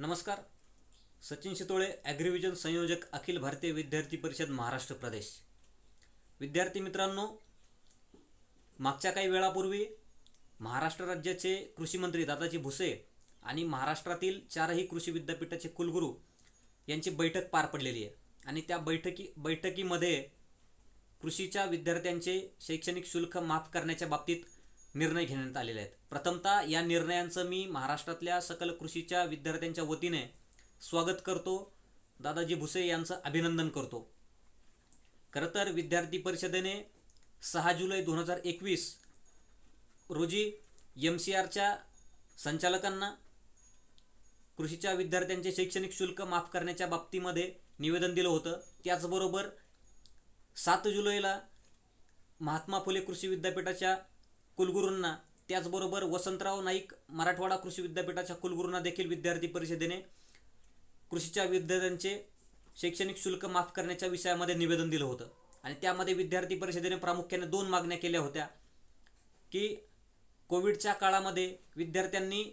नमस्कार सचिन शितोळे ॲग्रिव्हिजन संयोजक अखिल भारतीय विद्यार्थी परिषद महाराष्ट्र प्रदेश विद्यार्थी मित्रांनो मागच्या काही वेळापूर्वी महाराष्ट्र राज्याचे कृषीमंत्री दादाजी भुसे आणि महाराष्ट्रातील चारही कृषी विद्यापीठाचे कुलगुरू यांची बैठक पार पडलेली आहे आणि त्या बैठकी बैठकीमध्ये कृषीच्या विद्यार्थ्यांचे शैक्षणिक शुल्क माफ करण्याच्या बाबतीत निर्णय घेण्यात आलेले आहेत प्रथमतः या निर्णयांचं मी महाराष्ट्रातल्या सकल कृषीच्या विद्यार्थ्यांच्या वतीने स्वागत करतो दादाजी भुसे यांचं अभिनंदन करतो खरं तर विद्यार्थी परिषदेने सहा जुलै दोन हजार एकवीस रोजी एम सी आरच्या संचालकांना कृषीच्या विद्यार्थ्यांचे शैक्षणिक शुल्क माफ करण्याच्या बाबतीमध्ये निवेदन दिलं होतं त्याचबरोबर सात जुलैला महात्मा फुले कृषी विद्यापीठाच्या कुलगुरूंना त्याचबरोबर वसंतराव नाईक मराठवाडा कृषी विद्यापीठाच्या कुलगुरूंना देखील विद्यार्थी परिषदेने कृषीच्या विद्यार्थ्यांचे शैक्षणिक शुल्क माफ करण्याच्या विषयामध्ये निवेदन दिलं होतं आणि त्यामध्ये विद्यार्थी परिषदेने प्रामुख्याने दोन मागण्या केल्या होत्या की कोविडच्या काळामध्ये विद्यार्थ्यांनी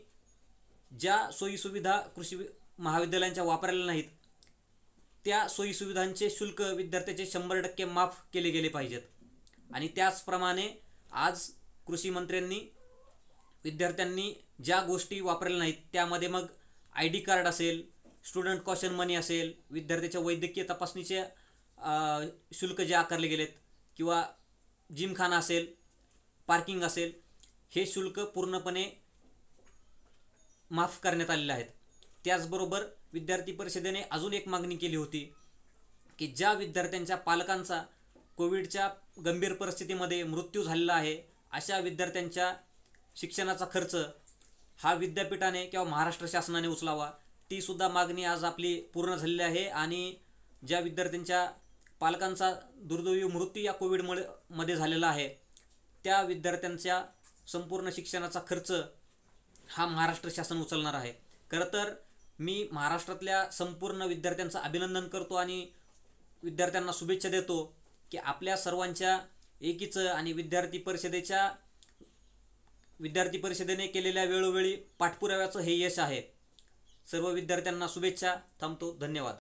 ज्या सोयीसुविधा कृषी महाविद्यालयांच्या वापरलेल्या नाहीत त्या सोयीसुविधांचे शुल्क विद्यार्थ्याचे शंभर टक्के माफ केले गेले पाहिजेत आणि त्याचप्रमाणे आज कृषी मंत्र्यांनी विद्यार्थ्यांनी ज्या गोष्टी वापरल्या नाहीत त्यामध्ये मग आय डी कार्ड असेल स्टुडंट कॉशन मनी असेल विद्यार्थ्याच्या वैद्यकीय तपासणीचे शुल्क जे आकारले गेलेत किंवा जिमखाना असेल पार्किंग असेल हे शुल्क पूर्णपणे माफ करण्यात आलेले आहेत त्याचबरोबर विद्यार्थी परिषदेने अजून एक मागणी केली होती की ज्या विद्यार्थ्यांच्या पालकांचा कोविडच्या गंभीर परिस्थितीमध्ये मृत्यू झालेला आहे अशा विद्यार्थ्यांच्या शिक्षणाचा खर्च हा विद्यापीठाने किंवा महाराष्ट्र शासनाने उचलावा तीसुद्धा मागणी आज आपली पूर्ण झालेली आहे आणि ज्या विद्यार्थ्यांच्या पालकांचा दुर्दैवी मृत्यू या कोविडमुळे मध्ये झालेला आहे त्या विद्यार्थ्यांच्या संपूर्ण शिक्षणाचा खर्च हा महाराष्ट्र शासन उचलणार आहे खरं तर मी महाराष्ट्रातल्या संपूर्ण विद्यार्थ्यांचं अभिनंदन करतो आणि विद्यार्थ्यांना शुभेच्छा देतो की आपल्या सर्वांच्या एकीचं आणि विद्यार्थी परिषदेच्या विद्यार्थी परिषदेने केलेल्या वेळोवेळी पाठपुराव्याचं हे यश आहे सर्व विद्यार्थ्यांना शुभेच्छा थांबतो धन्यवाद